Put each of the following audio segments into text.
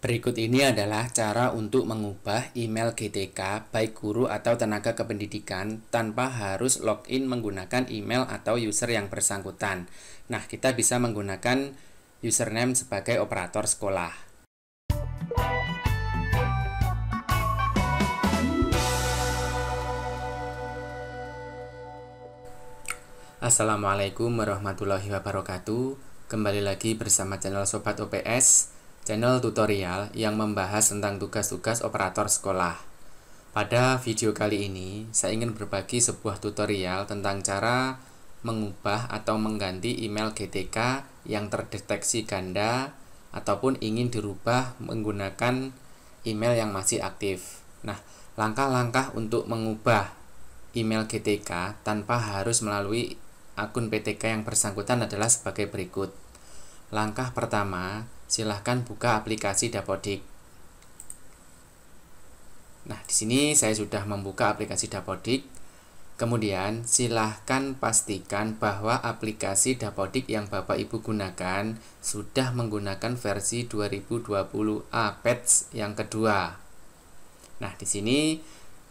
Berikut ini adalah cara untuk mengubah email GTK baik guru atau tenaga kependidikan tanpa harus login menggunakan email atau user yang bersangkutan. Nah, kita bisa menggunakan username sebagai operator sekolah. Assalamualaikum warahmatullahi wabarakatuh Kembali lagi bersama channel Sobat OPS channel tutorial yang membahas tentang tugas-tugas operator sekolah. Pada video kali ini, saya ingin berbagi sebuah tutorial tentang cara mengubah atau mengganti email GTK yang terdeteksi ganda ataupun ingin dirubah menggunakan email yang masih aktif. Nah, langkah-langkah untuk mengubah email GTK tanpa harus melalui akun PTK yang bersangkutan adalah sebagai berikut. Langkah pertama, silahkan buka aplikasi Dapodik. Nah, di sini saya sudah membuka aplikasi Dapodik. Kemudian, silahkan pastikan bahwa aplikasi Dapodik yang Bapak Ibu gunakan sudah menggunakan versi 2020 a patch yang kedua. Nah, di sini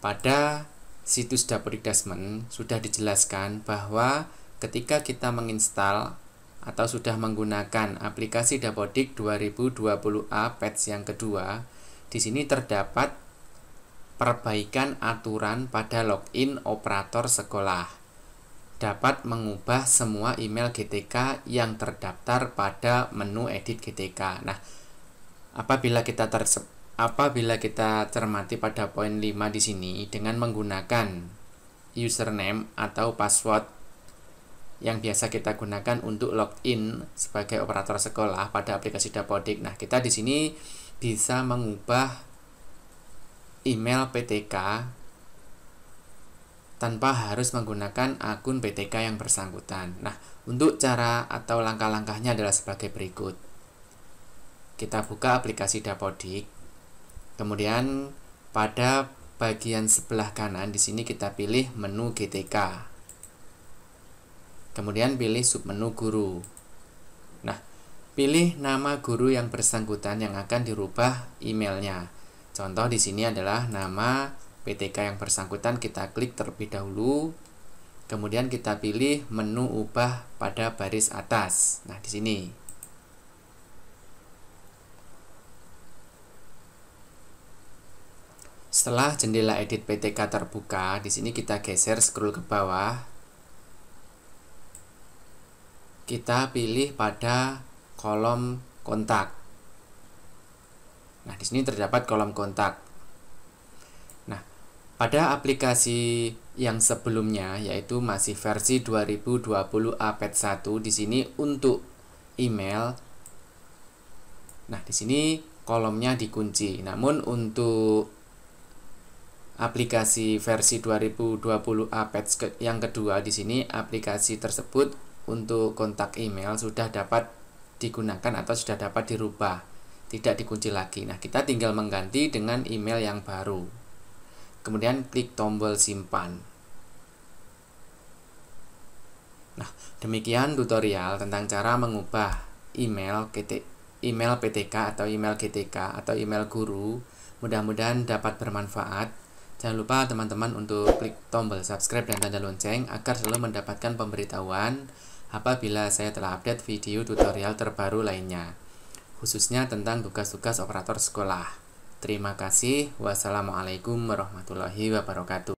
pada situs Dapodik Dasmen sudah dijelaskan bahwa ketika kita menginstal atau sudah menggunakan aplikasi Dapodik 2020A patch yang kedua, di sini terdapat perbaikan aturan pada login operator sekolah. Dapat mengubah semua email GTK yang terdaftar pada menu edit GTK. Nah, apabila kita ter apabila kita cermati pada poin 5 di sini dengan menggunakan username atau password yang biasa kita gunakan untuk login sebagai operator sekolah pada aplikasi Dapodik. Nah, kita di sini bisa mengubah email PTK tanpa harus menggunakan akun PTK yang bersangkutan. Nah, untuk cara atau langkah-langkahnya adalah sebagai berikut. Kita buka aplikasi Dapodik. Kemudian pada bagian sebelah kanan di sini kita pilih menu GTK. Kemudian pilih submenu guru. Nah, pilih nama guru yang bersangkutan yang akan dirubah emailnya. Contoh di sini adalah nama PTK yang bersangkutan kita klik terlebih dahulu. Kemudian kita pilih menu ubah pada baris atas. Nah, di sini. Setelah jendela edit PTK terbuka, di sini kita geser scroll ke bawah kita pilih pada kolom kontak. Nah, di sini terdapat kolom kontak. Nah, pada aplikasi yang sebelumnya yaitu masih versi 2020 APET 1 di sini untuk email. Nah, di sini kolomnya dikunci. Namun untuk aplikasi versi 2020 APET yang kedua di sini aplikasi tersebut untuk kontak email sudah dapat digunakan atau sudah dapat dirubah, tidak dikunci lagi. Nah, kita tinggal mengganti dengan email yang baru. Kemudian klik tombol simpan. Nah, demikian tutorial tentang cara mengubah email PT, email PTK atau email GTK atau email guru. Mudah-mudahan dapat bermanfaat. Jangan lupa teman-teman untuk klik tombol subscribe dan tanda lonceng agar selalu mendapatkan pemberitahuan apabila saya telah update video tutorial terbaru lainnya, khususnya tentang tugas-tugas operator sekolah. Terima kasih. Wassalamualaikum warahmatullahi wabarakatuh.